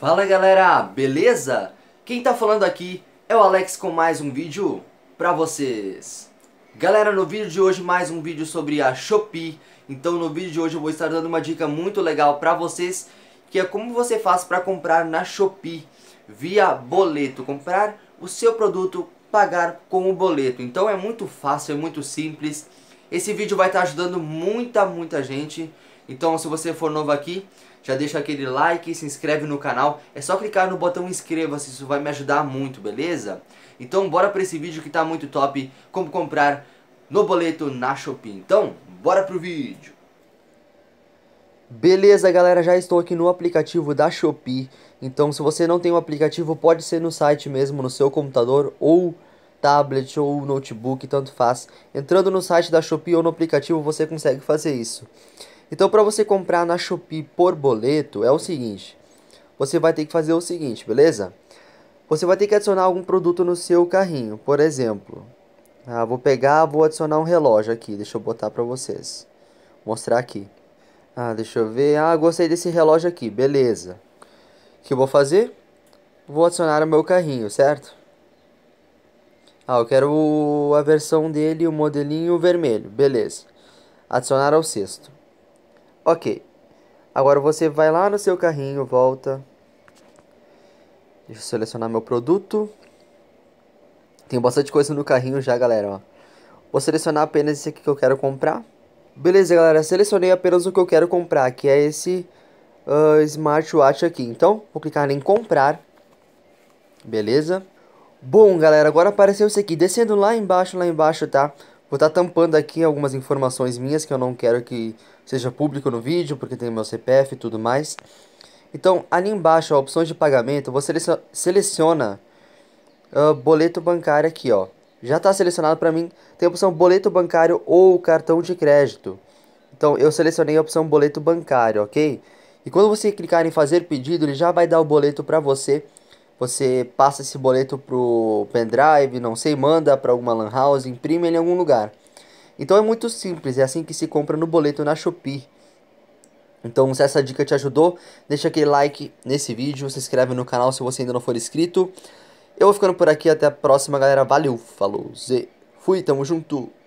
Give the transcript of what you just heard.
Fala galera, beleza? Quem tá falando aqui é o Alex com mais um vídeo pra vocês. Galera, no vídeo de hoje mais um vídeo sobre a Shopee. Então no vídeo de hoje eu vou estar dando uma dica muito legal pra vocês, que é como você faz para comprar na Shopee via boleto. Comprar o seu produto, pagar com o boleto. Então é muito fácil, é muito simples. Esse vídeo vai estar ajudando muita, muita gente. Então se você for novo aqui, já deixa aquele like, se inscreve no canal. É só clicar no botão inscreva-se, isso vai me ajudar muito, beleza? Então bora para esse vídeo que está muito top, como comprar no boleto na Shopee. Então, bora pro vídeo! Beleza, galera, já estou aqui no aplicativo da Shopee. Então, se você não tem o um aplicativo, pode ser no site mesmo, no seu computador ou tablet ou notebook, tanto faz. Entrando no site da Shopee ou no aplicativo, você consegue fazer isso. Então, para você comprar na Shopee por boleto, é o seguinte: você vai ter que fazer o seguinte, beleza? Você vai ter que adicionar algum produto no seu carrinho, por exemplo. Ah, vou pegar, vou adicionar um relógio aqui, deixa eu botar para vocês. Mostrar aqui. Ah, deixa eu ver. Ah, gostei desse relógio aqui, beleza. O que eu vou fazer? Vou adicionar o meu carrinho, certo? Ah, eu quero a versão dele, o modelinho vermelho, beleza. Adicionar ao sexto. Ok. Agora você vai lá no seu carrinho, volta. Deixa eu selecionar meu produto. Tem bastante coisa no carrinho já, galera, ó. Vou selecionar apenas esse aqui que eu quero comprar. Beleza, galera, selecionei apenas o que eu quero comprar, que é esse uh, smartwatch aqui. Então, vou clicar em comprar. Beleza? Bom, galera, agora apareceu isso aqui. Descendo lá embaixo, lá embaixo, tá? Vou estar tá tampando aqui algumas informações minhas que eu não quero que seja público no vídeo, porque tem meu CPF e tudo mais. Então, ali embaixo, opções de pagamento, você seleciona uh, boleto bancário aqui, ó. Já está selecionado para mim, tem a opção boleto bancário ou cartão de crédito. Então, eu selecionei a opção boleto bancário, ok? E quando você clicar em fazer pedido, ele já vai dar o boleto para você você passa esse boleto pro pendrive, não sei, manda para alguma lan house, imprime ele em algum lugar. Então é muito simples, é assim que se compra no boleto na Shopee. Então, se essa dica te ajudou, deixa aquele like nesse vídeo, se inscreve no canal se você ainda não for inscrito. Eu vou ficando por aqui, até a próxima, galera. Valeu, falou, Z. Fui, tamo junto.